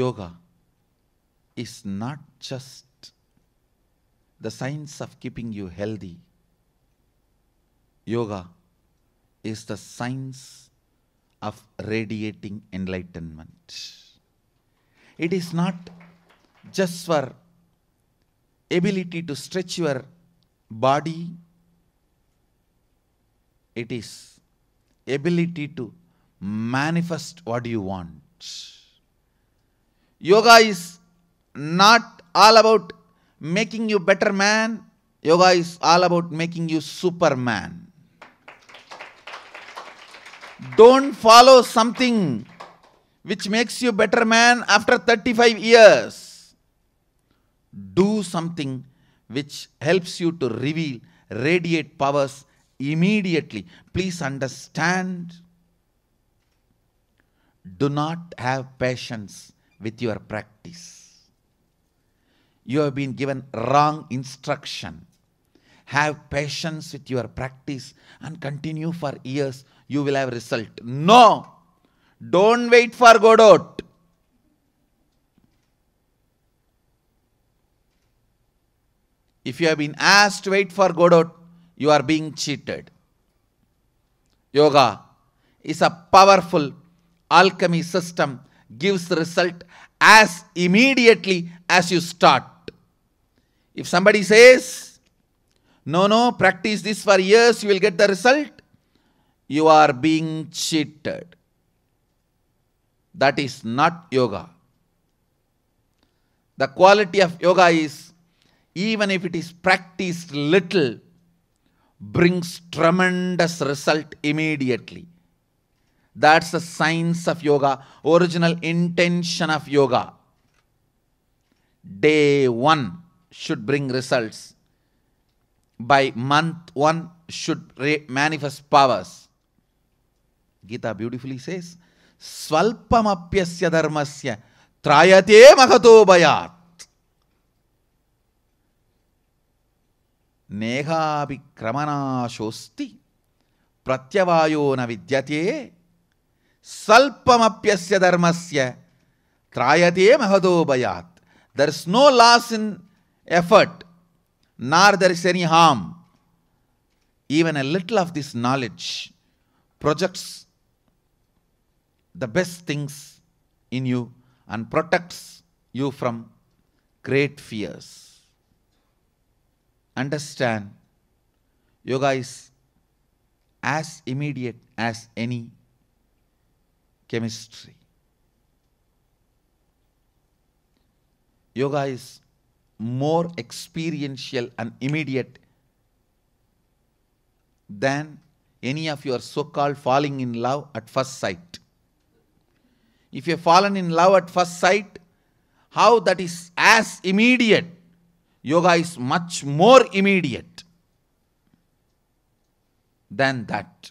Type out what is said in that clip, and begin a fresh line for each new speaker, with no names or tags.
yoga is not just the science of keeping you healthy. Yoga is the science of radiating enlightenment. It is not just for ability to stretch your body, it is ability to manifest what you want. Yoga is not all about making you better man. Yoga is all about making you superman. Don't follow something which makes you better man after 35 years. Do something which helps you to reveal, radiate powers immediately. Please understand do not have patience with your practice. You have been given wrong instruction. Have patience with your practice and continue for years. You will have result. No! Don't wait for Godot. If you have been asked to wait for Godot, you are being cheated. Yoga is a powerful alchemy system gives result as immediately as you start. If somebody says, no, no, practice this for years, you will get the result, you are being cheated. That is not yoga. The quality of yoga is, even if it is practiced little, brings tremendous result immediately. That's the science of yoga, original intention of yoga. Day one should bring results. By month one should manifest powers. Gita beautifully says, Swalpamapyasya dharmasya trayate mahato bayat. नेहाभिक्रमणाशोस्ति प्रत्यवायो न विद्यते Salpamapyasya dharmasya. Trayate mahadobayat. There is no loss in effort. Nor there is any harm. Even a little of this knowledge projects the best things in you and protects you from great fears. Understand, yoga is as immediate as any chemistry. Yoga is more experiential and immediate than any of your so called falling in love at first sight. If you've fallen in love at first sight, how that is as immediate, yoga is much more immediate than that.